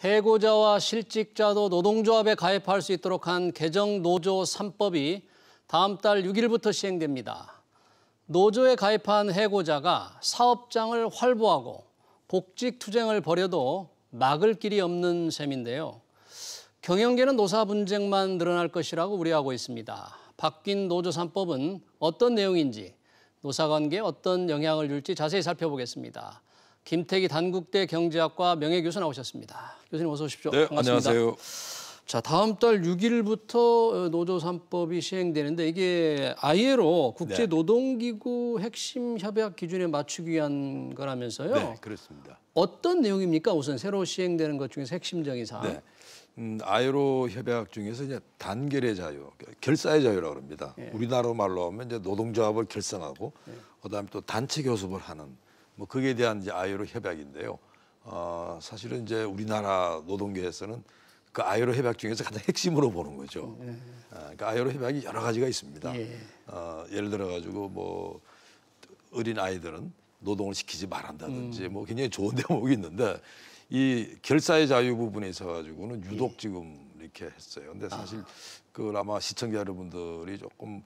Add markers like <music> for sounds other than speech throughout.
해고자와 실직자도 노동조합에 가입할 수 있도록 한 개정 노조 3법이 다음 달 6일부터 시행됩니다. 노조에 가입한 해고자가 사업장을 활보하고 복직 투쟁을 벌여도 막을 길이 없는 셈인데요. 경영계는 노사 분쟁만 늘어날 것이라고 우려하고 있습니다. 바뀐 노조 3법은 어떤 내용인지 노사관계에 어떤 영향을 줄지 자세히 살펴보겠습니다. 김태기 단국대 경제학과 명예교수 나오셨습니다. 교수님 어서 오십시오. 네, 반갑습니다. 안녕하세요. 자, 다음 달 6일부터 어, 노조 3법이 시행되는데 이게 ILO 국제 노동기구 핵심 협약 기준에 맞추기 위한 거라면서요? 네, 그렇습니다. 어떤 내용입니까? 우선 새로 시행되는 것 중에서 핵심적인 사항. 네. 음, ILO 협약 중에서 이제 단결의 자유, 결사의 자유라고 합니다. 예. 우리나라 말로 하면 이제 노동조합을 결성하고 예. 그다음에 또 단체 교섭을 하는 뭐 거기에 대한 이제 아이로 협약인데요. 어, 사실은 이제 우리나라 노동계에서는 그 아이로 협약 중에서 가장 핵심으로 보는 거죠. 네. 아, 그까 그러니까 아이로 협약이 여러 가지가 있습니다. 예. 어, 예를 들어 가지고 뭐 어린 아이들은 노동을 시키지 말한다든지 음. 뭐 굉장히 좋은 <laughs> 대목이 있는데 이 결사의 자유 부분에 있어 가지고는 유독 예. 지금 이렇게 했어요. 근데 아. 사실 아. 그 아마 시청자 여러분들이 조금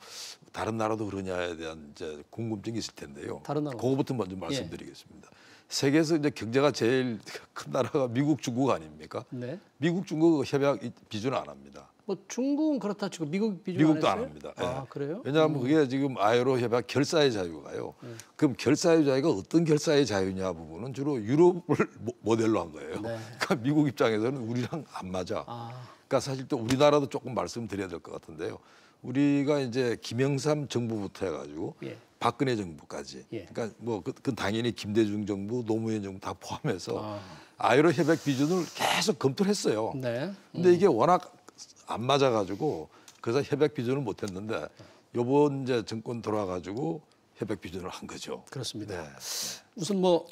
다른 나라도 그러냐에 대한 이제 궁금증이 있을 텐데요. 다른 나라. 그거부터 먼저 말씀드리겠습니다. 예. 세계에서 이제 경제가 제일 <laughs> 큰 나라가 미국, 중국 아닙니까? 네. 미국, 중국 협약 비준 안 합니다. 뭐 중국은 그렇다 치고 미국 비준 미국도 안, 합니다. 아, 예. 그래요? 왜냐하면 음. 그게 지금 아이로 협약 결사의 자유가요. 음. 그럼 결사의 자유가 어떤 결사의 자유냐 부분은 주로 유럽을 <laughs> 모델로 한 거예요. 네. 그러니까 미국 입장에서는 우리랑 안 맞아. 아. 그러니까 사실 또 우리나라도 조금 말씀드려야 될 것 같은데요. 우리가 이제 김영삼 정부부터 해가지고 예. 박근혜 정부까지. 예. 그러니까 뭐 그, 그 당연히 김대중 정부, 노무현 정부 다 포함해서 아. 이로 협약 비준을 계속 검토를 했어요. 네. 음. 근데 이게 워낙 안 맞아가지고 그래서 협약 비준을 못했는데 요번 이제 정권 돌아가지고 협약 비준을 한 거죠. 그렇습니다. 네. 우선 뭐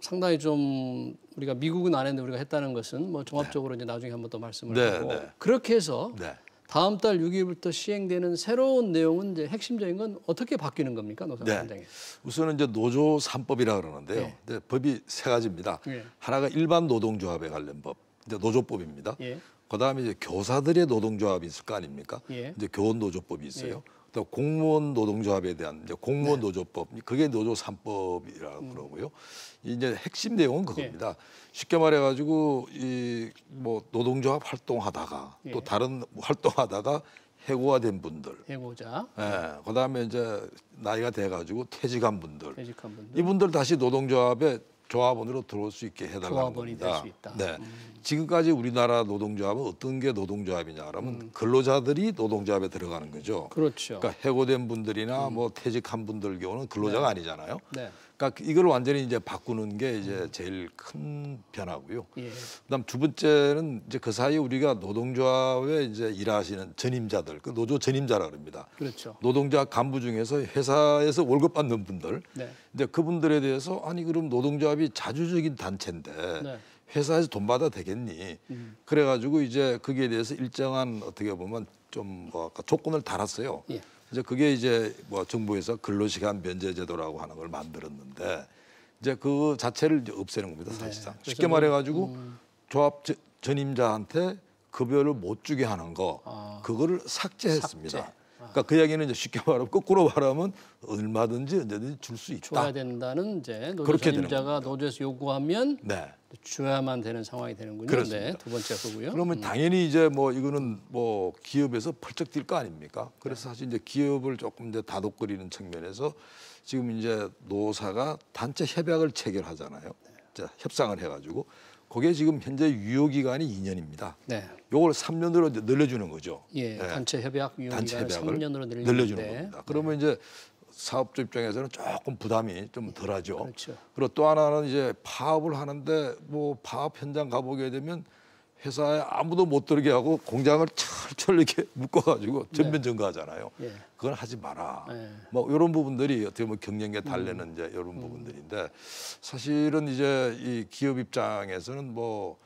상당히 좀 우리가 미국은 안 했는데 우리가 했다는 것은 뭐 종합적으로 네. 이제 나중에 한번 더 말씀을 네, 하고 네. 그렇게 해서 네. 다음 달 6일부터 시행되는 새로운 내용은 이제 핵심적인 건 어떻게 바뀌는 겁니까 노사 네. 현장에? 우선은 이제 노조 삼법이라 그러는데요. 예. 네. 법이 세 가지입니다. 예. 하나가 일반 노동조합에 관련 법, 이제 노조법입니다. 예. 그다음에 이제 교사들의 노동조합이 있을 거 아닙니까? 이제 교원 노조법이 있어요. 또 공무원 노동조합에 대한 이제 공무원 네. 노조법 그게 노조 삼법이라고 음. 그러고요. 이제 핵심 내용은 그겁니다. 예. 쉽게 말해 가지고 이 뭐 노동조합 활동하다가 예. 또 네. 다른 활동하다가 해고가 된 분들. 해고자. 예. 그다음에 이제 나이가 돼 가지고 퇴직한 분들. 퇴직한 분들. 이분들 다시 노동조합에 조합원으로 들어올 수 있게 해달라는 겁니다. 네. 음. 지금까지 우리나라 노동조합은 어떤 게 노동조합이냐 하면 음. 근로자들이 노동조합에 들어가는 거죠. 그렇죠. 그러니까 해고된 분들이나 음. 뭐 퇴직한 분들 경우는 근로자가 네. 아니잖아요. 네. 그러니까 이걸 완전히 이제 바꾸는 게 이제 제일 큰 변화고요. 예. 그다음 두 번째는 이제 그 사이에 우리가 노동조합에 이제 일하시는 전임자들, 그 노조 전임자라 그럽니다. 그렇죠. 노동자 간부 중에서 회사에서 월급 받는 분들, 네. 이제 그분들에 대해서 아니 그럼 노동조합이 자주적인 단체인데. 네. 회사에서 돈 받아 되겠니? 음. 그래가지고 이제 거기에 대해서 일정한 어떻게 보면 좀뭐 조건을 달았어요. 예. 이제 그게 이제 뭐 정부에서 근로시간 면제제도라고 하는 걸 만들었는데 이제 그 자체를 이제 없애는 겁니다 네. 사실상 네, 쉽게 뭐, 말해가지고 음. 조합 전임자한테 급여를 못 주게 하는 거 아, 그거를 삭제했습니다. 삭제. 그러니까 그 이야기는 이제 쉽게 말하면 거꾸로 말하면 얼마든지 언제든지 줄 수 있다. 줘야 된다는 이제 노조 임자가 노조에서 요구하면 네. 줘야만 되는 상황이 되는군요. 그런데 네, 두 번째 거고요. 그러면 음. 당연히 이제 뭐 이거는 뭐 기업에서 펄쩍뛸 거 아닙니까? 그래서 사실 이제 기업을 조금 이제 다독거리는 측면에서 지금 이제 노사가 단체 협약을 체결하잖아요. 네. 자, 협상을 해가지고 그게 지금 현재 유효 기간이 2년입니다. 네. 요걸 3년으로 늘려주는 거죠. 예, 네. 단체 협약 유효 단체 협약을 3년으로 늘려주는 네. 겁니다. 그러면 이제 사업주 입장에서는 조금 부담이 좀 예, 덜하죠. 그렇죠. 그리고 또 하나는 이제 파업을 하는데 뭐 파업 현장 가보게 되면 회사에 아무도 못 들게 하고 공장을 철철 이렇게 <laughs> 묶어가지고 네. 전면 증거하잖아요 네. 예. 그건 하지 마라. 네. 뭐 이런 부분들이 어떻게 보면 경쟁계 음. 달래는 음. 이제 이런 부분들인데 사실은 이제 이 기업 입장에서는 뭐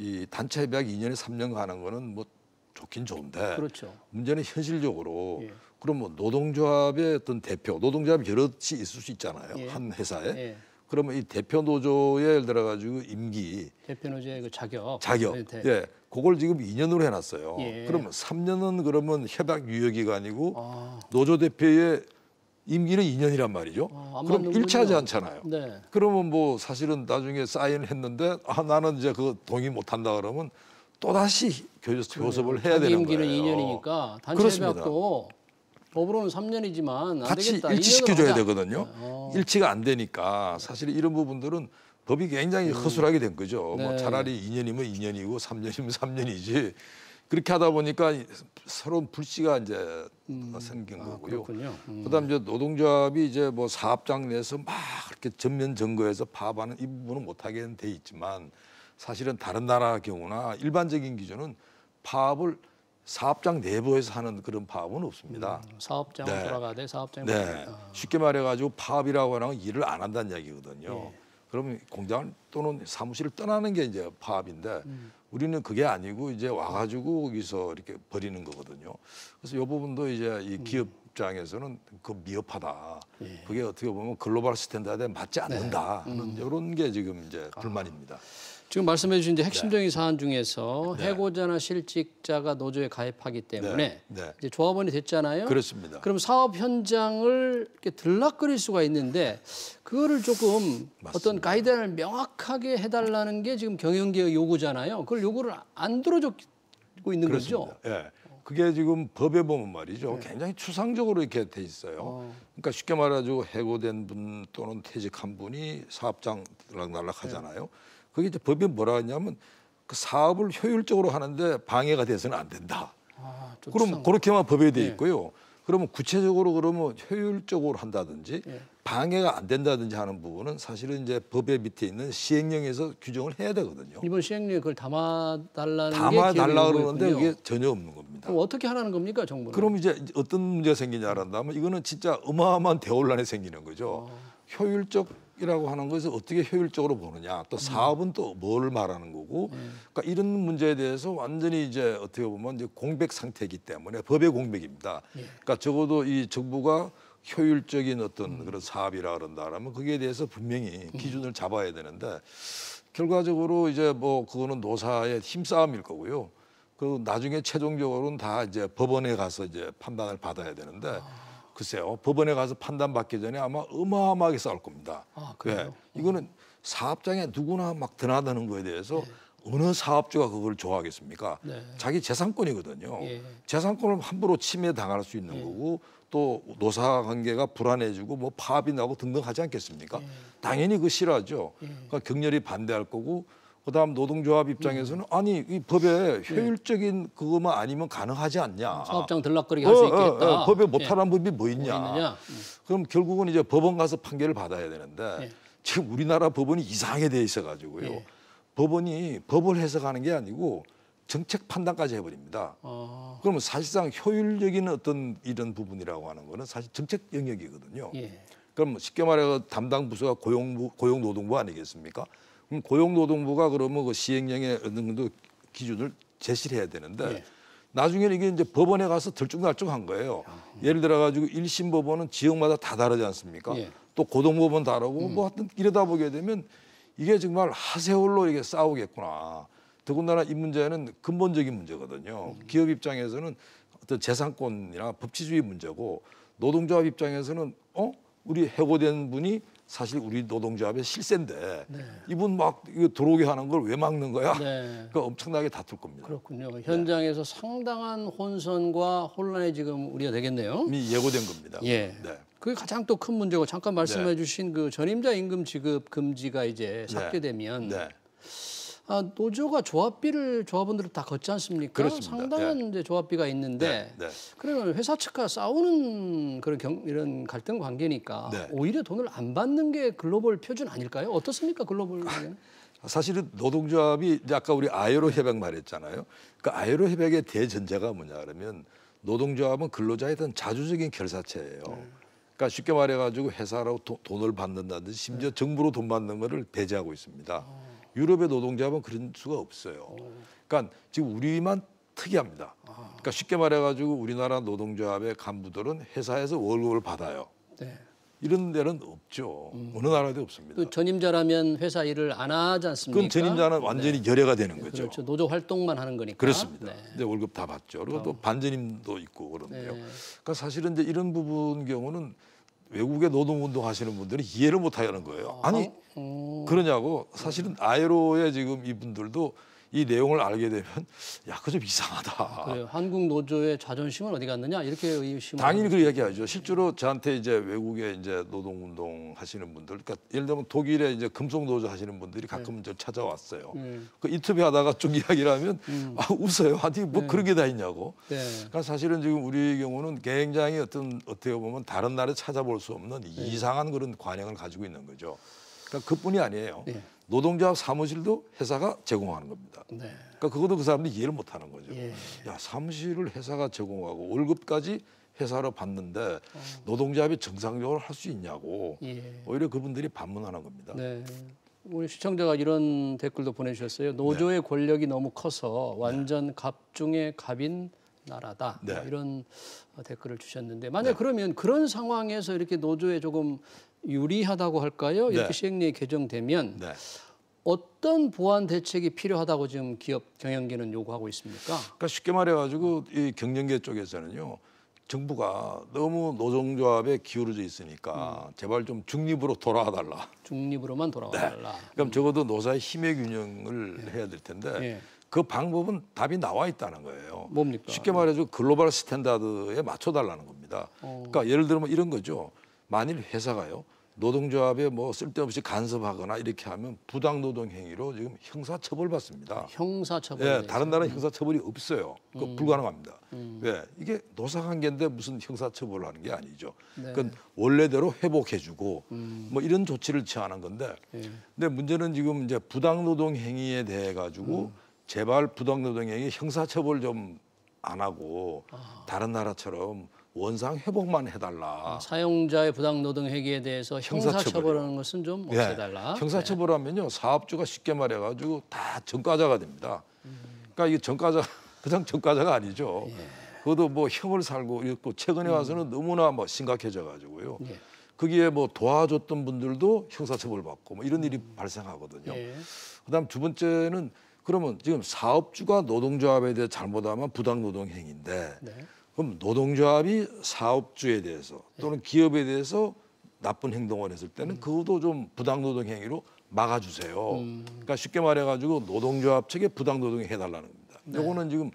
이 단체 협약 2년에 3년 가는 거는 뭐 좋긴 좋은데 그렇죠. 문제는 현실적으로 예. 그럼 뭐 노동조합의 어떤 대표 노동조합 여럿이 있을 수 있잖아요 예. 한 회사에 예. 그러면 이 대표 노조에 예를 들어 가지고 임기 대표 노조의 그 자격 자격 네, 예 그걸 지금 2년으로 해놨어요. 예. 그러면 3년은 그러면 협약 유효 기간이고 아. 노조 대표의 임기는 2년이란 말이죠. 아, 그럼 일치하지 않잖아요. 네. 그러면 뭐 사실은 나중에 사인을 했는데 아 나는 이제 그 동의 못 한다 그러면 또 다시 교섭, 교섭을 해야 되는 거예요. 임기는 2년이니까 단체 협약도 법으로는 3년이지만 같이 일치시켜줘야 되거든요. 어. 일치가 안 되니까 사실 이런 부분들은 법이 굉장히 음. 허술하게 된 거죠. 뭐 네. 뭐 차라리 2년이면 2년이고 3년이면 3년이지. 그렇게 하다 보니까 새로운 불씨가 이제 음. 생긴 아, 거고요. 음. 그다음 이제 노동조합이 이제 뭐 사업장 내에서 막 이렇게 전면 점거해서 파업하는 이 부분은 못하게 돼 있지만 사실은 다른 나라 경우나 일반적인 기준은 파업을 사업장 내부에서 하는 그런 파업은 없습니다. 음, 사업장 네. 돌아가야 돼 사업장. 네. 아. 쉽게 말해가지고 파업이라고 하는 건 일을 안 한다는 얘기거든요. 예. 그러면 공장 또는 사무실을 떠나는 게 이제 파업인데 음. 우리는 그게 아니고 이제 와가지고 거기서 이렇게 버리는 거거든요. 그래서 요 부분도 이제 이 음. 기업장에서는 그 미흡하다. 예. 그게 어떻게 보면 글로벌 스탠다드에 맞지 않는다. 네. 음. 이런 게 지금 이제 아. 불만입니다. 아. 지금 말씀해 주신 이제 핵심적인 네. 사안 중에서 네. 해고자나 실직자가 노조에 가입하기 때문에 네. 네. 이제 조합원이 됐잖아요. 그렇습니다. 그럼 사업 현장을 이렇게 들락거릴 수가 있는데 그거를 조금 맞습니다. 어떤 가이드라인을 명확하게 해달라는 게 지금 경영개혁 요구잖아요. 그걸 요구를 안 들어줬고 있는 그렇습니다. 거죠. 예. 그게 지금 법에 보면 말이죠. 네. 굉장히 추상적으로 이렇게 돼 있어요. 어. 그러니까 쉽게 말해가지고 해고된 분 또는 퇴직한 분이 사업장 락날락 하잖아요. 그게 이제 법이 뭐라 하냐면그 사업을 효율적으로 하는데 방해가 돼서는 안 된다. 아, 그럼 그렇게만 법에 돼 예. 있고요. 예. 그러면 구체적으로 그러면 효율적으로 한다든지 예. 방해가 안 된다든지 하는 부분은 사실은 이제 법에 밑에 있는 시행령에서 규정을 해야 되거든요. 이번 시행령에 그걸 담아달라는 담아달라 그러는데 그게 전혀 없는 겁니다. 그럼 어떻게 하라는 겁니까 정부는? 그럼 이제 어떤 문제가 생기냐라면 이거는 진짜 어마어마한 대혼란이 생기는 거죠. 어. 효율적 이라고 하는 것을 어떻게 효율적으로 보느냐 또 음. 사업은 또 뭘 말하는 거고 음. 그러니까 이런 문제에 대해서 완전히 이제 어떻게 보면 이제 공백 상태이기 때문에 법의 공백입니다. 예. 그러니까 적어도 이 정부가 효율적인 어떤 음. 그런 사업이라 그런다라면 거기에 대해서 분명히 기준을 잡아야 되는데 결과적으로 이제 뭐 그거는 노사의 힘싸움일 거고요. 그 나중에 최종적으로는 다 이제 법원에 가서 이제 판단을 받아야 되는데. 아. 글쎄요. 법원에 가서 판단받기 전에 아마 어마어마하게 싸울 겁니다. 아, 그래요? 네. 이거는 사업장에 누구나 막 드나드는 거에 대해서 네. 어느 사업주가 그걸 좋아하겠습니까? 네. 자기 재산권이거든요. 예. 재산권을 함부로 침해당할 수 있는 예. 거고 또 노사 관계가 불안해지고 뭐 파업이 나고 등등 하지 않겠습니까? 예. 당연히 그 싫어하죠. 예. 그러니까 격렬히 반대할 거고 그다음 노동조합 입장에서는 음. 아니 이 법에 네. 효율적인 그것만 아니면 가능하지 않냐. 사업장 들락거리게 할수 어, 어, 있겠다. 어, 어, 법에 못하는 예. 법이 뭐 있냐. 뭐 있느냐. 음. 그럼 결국은 이제 법원 가서 판결을 받아야 되는데 예. 지금 우리나라 법원이 이상하게 돼 있어가지고요. 예. 법원이 법을 해석하는 게 아니고 정책 판단까지 해버립니다. 어... 그러면 사실상 효율적인 어떤 이런 부분이라고 하는 거는 사실 정책 영역이거든요. 예. 그럼 쉽게 말해 담당 부서가 고용 부 고용노동부 아니겠습니까? 음, 고용노동부가 그러면 그 시행령에 어느 정도 기준을 제시를 해야 되는데 예. 나중에는 이게 이제 법원에 가서 들쭉날쭉한 거예요. 아, 음. 예를 들어 가지고 일심 법원은 지역마다 다 다르지 않습니까? 예. 또 고등법원 다르고 음. 뭐 하여튼 이러다 보게 되면 이게 정말 하세월로 이게 싸우겠구나. 더군다나 이 문제는 근본적인 문제거든요. 음. 기업 입장에서는 어떤 재산권이나 법치주의 문제고 노동조합 입장에서는 어 우리 해고된 분이 사실 우리 노동조합의 실세인데 네. 이분 막 이거 들어오게 하는 걸 왜 막는 거야? 네. <laughs> 그 엄청나게 다툴 겁니다. 그렇군요. 현장에서 네. 상당한 혼선과 혼란이 지금 우리가 되겠네요. 예고된 겁니다. 예. 네. 그게 가장 또 큰 문제고 잠깐 말씀해 네. 주신 그 전임자 임금 지급 금지가 이제 네. 삭제되면 네. 아, 노조가 조합비를 조합원들을 다 걷지 않습니까? 그렇습니다. 상당한 네. 이제 조합비가 있는데 네. 네. 그러면 회사 측과 싸우는 그런 경, 이런 갈등 관계니까 네. 오히려 돈을 안 받는 게 글로벌 표준 아닐까요? 어떻습니까 글로벌? 사실은 노동조합이 이제 아까 우리 아이로 협약 말했잖아요. 그 아이로 협약의 대전제가 뭐냐 그러면 노동조합은 근로자에 대한 자주적인 결사체예요. 네. 그러니까 쉽게 말해가지고 회사로 도, 돈을 받는다든지 심지어 네. 정부로 돈 받는 거를 배제하고 있습니다. 어. 유럽의 노동자하면 그런 수가 없어요. 그러니까 지금 우리만 특이합니다. 그러니까 쉽게 말해가지고 우리나라 노동조합의 간부들은 회사에서 월급을 받아요. 네. 이런 데는 없죠. 음. 어느 나라도 없습니다. 그 전임자라면 회사 일을 안 하지 않습니까? 그건 전임자는 완전히 네. 열애가 되는 네, 거죠. 그렇죠. 노조 활동만 하는 거니까. 그렇습니다. 네. 이제 월급 다 받죠. 그리고 또 어. 반전임도 있고 그런데요. 네. 그러니까 사실은 이제 이런 부분 경우는 외국의 노동운동 하시는 분들은 이해를 못 하는 거예요. 아, 아니 어? 음. 그러냐고 사실은 아예로의 지금 이분들도 이 내용을 알게 되면 <laughs> 야 그거 좀 이상하다. 그래요. 한국 노조의 자존심은 어디 갔느냐 이렇게 의심. 당연히 그 얘기하죠. 실제로 저한테 이제 외국에 이제 노동운동 하시는 분들, 그러니까 예를 들면 독일에 이제 금속 노조 하시는 분들이 네. 가끔 네. 저 찾아왔어요. 네. 그 인터뷰하다가 좀 <laughs> 이야기를 하면 음. 아 웃어요. 아니 뭐 네. 그런 게 다 있냐고. 네. 그러니까 사실은 지금 우리의 경우는 굉장히 어떤 어떻게 보면 다른 나라에 찾아볼 수 없는 네. 이상한 그런 관행을 가지고 있는 거죠. 그러니까 그뿐이 아니에요. 예. 노동자 사무실도 회사가 제공하는 겁니다. 네. 그러니까 그것도 그 사람들이 이해를 못하는 거죠. 예. 야 사무실을 회사가 제공하고 월급까지 회사로 받는데 어. 노동자합이 정상적으로 할 수 있냐고 예. 오히려 그분들이 반문하는 겁니다. 네. 우리 시청자가 이런 댓글도 보내주셨어요. 노조의 네. 권력이 너무 커서 완전 갑중의 갑인 나라다 네. 이런 어, 댓글을 주셨는데 만약 네. 그러면 그런 상황에서 이렇게 노조에 조금 유리하다고 할까요? 이렇게 네. 시행령이 개정되면 네. 어떤 보완 대책이 필요하다고 지금 기업 경영계는 요구하고 있습니까? 그러니까 쉽게 말해가지고 이 경영계 쪽에서는요. 정부가 너무 노동조합에 기울어져 있으니까 음. 제발 좀 중립으로 돌아와 달라. 중립으로만 돌아와 달라. 네. 그럼 음. 적어도 노사의 힘의 균형을 네. 해야 될 텐데 네. 그 방법은 답이 나와 있다는 거예요. 뭡니까? 쉽게 말해서 글로벌 스탠다드에 맞춰달라는 겁니다. 어. 그러니까 예를 들면 이런 거죠. 만일 회사가요. 노동조합에 뭐 쓸데없이 간섭하거나 이렇게 하면 부당 노동 행위로 지금 형사 처벌받습니다. 형사 처벌. 예, 다른 나라 형사 처벌이 없어요. 그 음. 불가능합니다. 음. 왜 예, 이게 노사 관계인데 무슨 형사 처벌을 하는 게 아니죠. 네. 그건 원래대로 회복해주고 음. 뭐 이런 조치를 취하는 건데. 네. 근데 문제는 지금 이제 부당 노동 행위에 대해 가지고 음. 제발 부당노동행위 형사처벌 좀 안 하고 아. 다른 나라처럼 원상 회복만 해달라. 아, 사용자의 부당노동 행위에 대해서 형사처벌하는 것은 좀 예. 없애달라. 네. 형사처벌하면요 사업주가 쉽게 말해가지고 다 전과자가 됩니다. 음. 그러니까 이게 전과자 <laughs> 그냥 전과자가 아니죠. 예. 그것도 뭐형을 살고 있고 최근에 음. 와서는 음. 너무나 뭐 심각해져가지고요. 예. 거기에 뭐 도와줬던 분들도 형사처벌 받고 뭐 이런 일이 음. 발생하거든요. 예. 그다음 두 번째는 그러면 지금 사업주가 노동조합에 대해 잘못하면 부당노동 행위인데 네. 그럼 노동조합이 사업주에 대해서 또는 네. 기업에 대해서 나쁜 행동을 했을 때는 음. 그것도 좀 부당노동 행위로 막아주세요. 음. 그러니까 쉽게 말해가지고 노동조합 측에 부당노동 해달라는 겁니다. 네. 요거는 지금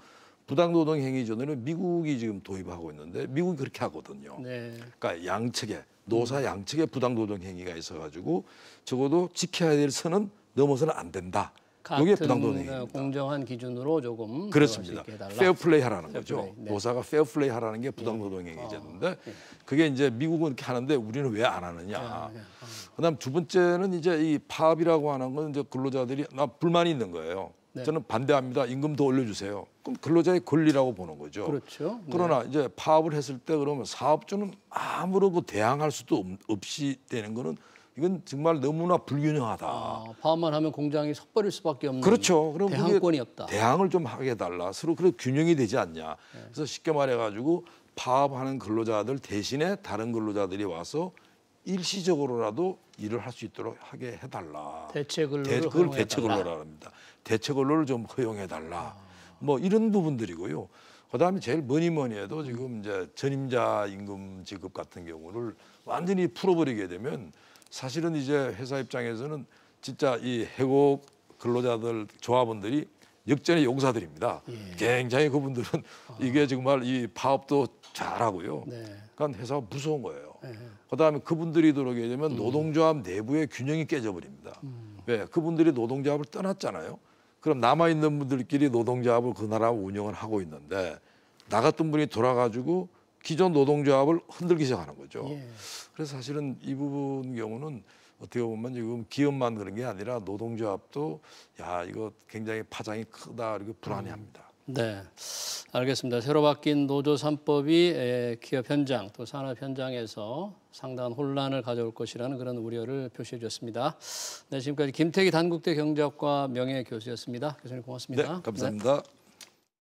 부당노동 행위 전에는 미국이 지금 도입하고 있는데 미국이 그렇게 하거든요. 네. 그러니까 양측에 노사 음. 양측에 부당노동 행위가 있어가지고 적어도 지켜야 될 선은 넘어서는 안 된다. 이게 부당노동이 공정한 기준으로 조금 그렇습니다. 페어플레이 하라는 거죠. 네. 노사가 페어플레이 하라는 게 부당노동행위제인데 예. 어, 예. 그게 이제 미국은 이렇게 하는데 우리는 왜 안 하느냐. 아, 네. 아. 그다음 두 번째는 이제 이 파업이라고 하는 건 이제 근로자들이 나 불만이 있는 거예요. 네. 저는 반대합니다. 임금 더 올려주세요. 그럼 근로자의 권리라고 보는 거죠. 그렇죠. 네. 그러나 이제 파업을 했을 때 그러면 사업주는 아무런 대항할 수도 없이 되는 거는 이건 정말 너무나 불균형하다. 아, 파업만 하면 공장이 섣버릴 수밖에 없는 그렇죠. 그럼 대항권이 없다. 대항을 좀 하게 달라. 서로 그런 균형이 되지 않냐. 네. 그래서 쉽게 말해가지고 파업하는 근로자들 대신에 다른 근로자들이 와서 일시적으로라도 일을 할 수 있도록 하게 해달라. 대체 근로를 대, 그걸 대체 근로라 합니다. 대체 근로를 좀 허용해달라. 아. 뭐 이런 부분들이고요. 그다음에 제일 뭐니 뭐니 해도 지금 이제 전임자 임금 지급 같은 경우를 완전히 풀어버리게 되면 사실은 이제 회사 입장에서는 진짜 이 해고 근로자들 조합원들이 역전의 용사들입니다. 예. 굉장히 그분들은 아. 이게 정말 이 파업도 잘하고요. 네. 그러니까 회사가 무서운 거예요. 네. 그다음에 그분들이 들어오게 되면 음. 노동조합 내부의 균형이 깨져버립니다. 음. 왜 예, 그분들이 노동조합을 떠났잖아요. 그럼 남아있는 분들끼리 노동조합을 그 나라 운영을 하고 있는데 나갔던 분이 돌아가지고 기존 노동조합을 흔들기 시작하는 거죠. 예. 그래서 사실은 이 부분 경우는 어떻게 보면 지금 기업만 그런 게 아니라 노동조합도 야 이거 굉장히 파장이 크다 이렇게 불안해합니다. 음. 네, 알겠습니다. 새로 바뀐 노조 3법이 기업 현장 또 산업 현장에서 상당한 혼란을 가져올 것이라는 그런 우려를 표시해 주셨습니다. 네, 지금까지 김태기 단국대 경제학과 명예 교수였습니다. 교수님 고맙습니다. 네, 감사합니다. 네.